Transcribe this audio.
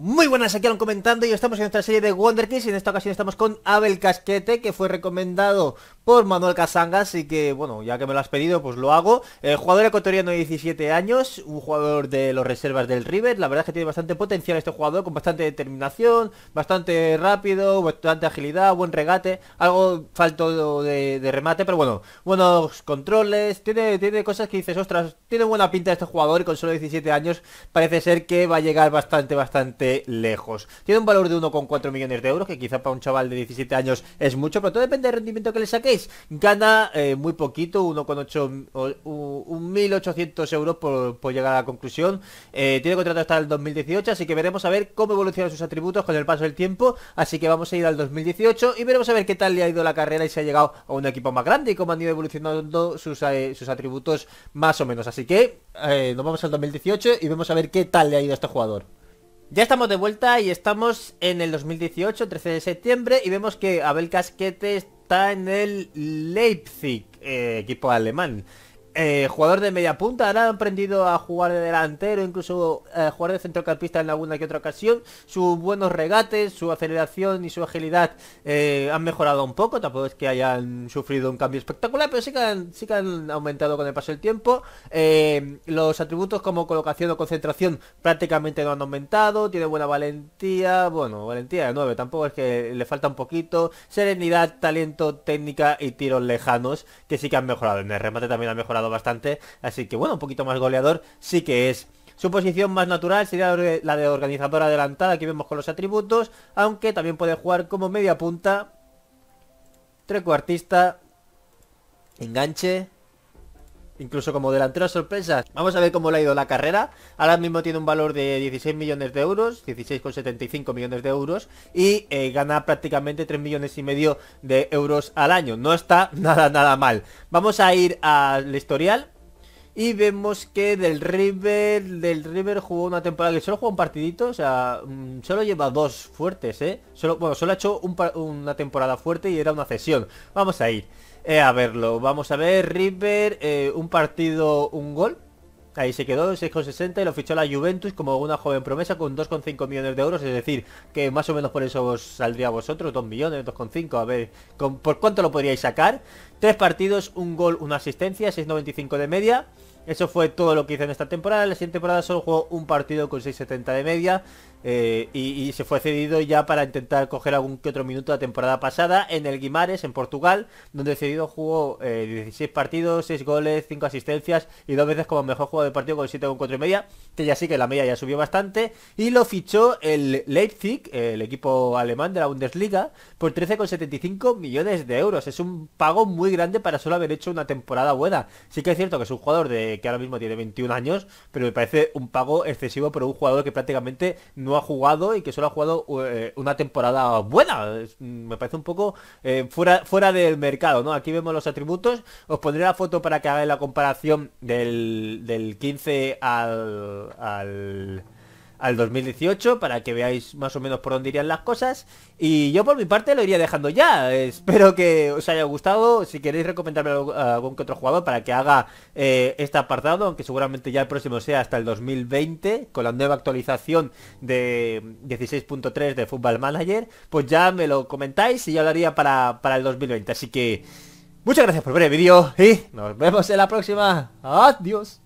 Muy buenas, aquí Alan comentando y estamos en nuestra serie de Wonder y en esta ocasión estamos con Abel Casquete que fue recomendado por Manuel Casanga, y que bueno, ya que me lo has pedido pues lo hago. El jugador ecuatoriano de 17 años, un jugador de los reservas del River, la verdad es que tiene bastante potencial este jugador con bastante determinación, bastante rápido, bastante agilidad, buen regate, algo falto de, de remate, pero bueno, buenos controles, tiene, tiene cosas que dices, ostras, tiene buena pinta este jugador y con solo 17 años parece ser que va a llegar bastante, bastante lejos. Tiene un valor de 1,4 millones de euros, que quizá para un chaval de 17 años es mucho, pero todo depende del rendimiento que le saquéis. Gana eh, muy poquito, 1.800 euros por, llegar a la conclusión. Eh, tiene contrato hasta el 2018, así que veremos a ver cómo evolucionan sus atributos con el paso del tiempo. Así que vamos a ir al 2018 y veremos a ver qué tal le ha ido la carrera y si ha llegado a un equipo más grande y cómo han ido evolucionando sus, eh, sus atributos más o menos. Así que nos vamos al 2018 y vemos a ver qué tal le ha ido a este jugador. Ya estamos de vuelta y estamos en el 2018, 13 de septiembre, y vemos que Abel Casquete está en el Leipzig, eh, equipo alemán. Eh, jugador de media punta, ahora ha aprendido a jugar de delantero, incluso a eh, jugar de centrocampista en alguna que otra ocasión. Sus buenos regates, su aceleración y su agilidad eh, han mejorado un poco, tampoco es que hayan sufrido un cambio espectacular, pero sí que han, sí aumentado con el paso del tiempo. los atributos como colocación o concentración prácticamente no han aumentado, tiene buena valentía, bueno, valentía de 9, tampoco es que le falta un poquito, serenidad, talento, técnica y tiros lejanos, que sí que han mejorado. En el remate también ha mejorado bastante. Así que bueno, un poquito más goleador sí que es. Su posición más natural sería la de organizador adelantada que vemos con los atributos, aunque también puede jugar como media punta, trecuartista, enganche incluso como delantero sorpresas Vamos a ver cómo le ha ido la carrera. Ahora mismo tiene un valor de 16 millones de euros, 16,75 millones de euros y eh, gana prácticamente 3 millones y medio de euros al año. No está nada, nada mal. Vamos a ir al historial. Y vemos que del River, del River jugó una temporada que solo jugó un partidito, o sea, mm, solo lleva dos fuertes, ¿eh? Solo, bueno, solo ha hecho una temporada fuerte y era una cesión. Vamos a ir. Eh, a verlo, vamos a ver, River, eh, un partido, un gol Ahí se quedó, 6,60 y lo fichó la Juventus como una joven promesa con 2,5 millones de euros, es decir, que más o menos por eso saldría a vosotros, 2 millones, 2,5, a ver, ¿por cuánto lo podríais sacar? Tres partidos, un gol, una asistencia, 6,95 de media eso fue todo lo que hizo en esta temporada. la siguiente temporada solo jugó un partido con 6.70 de media eh, y, se fue cedido ya para intentar coger algún que otro minuto la temporada pasada en el Guimares, en Portugal, donde cedido jugó 16 eh, partidos, 6 goles, 5 asistencias y dos veces como mejor jugador de partido con 7,4 y media, que ya sí que la media ya subió bastante. Y lo fichó el Leipzig, el equipo alemán de la Bundesliga, por 13,75 millones de euros. Es un pago muy grande para solo haber hecho una temporada buena. Sí que es cierto que es un jugador de que, ahora mismo tiene 21 años, pero me parece un pago excesivo por un jugador que prácticamente no ha jugado y que solo ha jugado eh, una temporada buena. Me parece un poco eh, fuera, fuera del mercado, ¿no? Aquí vemos los atributos. Os pondré la foto para que hagáis la comparación del, 15 al al 2018 para que veáis más o menos por dónde irían las cosas. Y yo por mi parte lo iría dejando ya. Espero que os haya gustado. Si queréis recomendarme algún que otro jugador para que haga eh, este apartado, aunque seguramente ya el próximo sea hasta el 2020, con la nueva actualización de 16.3 de Football Manager, pues ya me lo comentáis y ya lo haría para, para el 2020. Así que muchas gracias por ver el vídeo y nos vemos en la próxima. Adiós.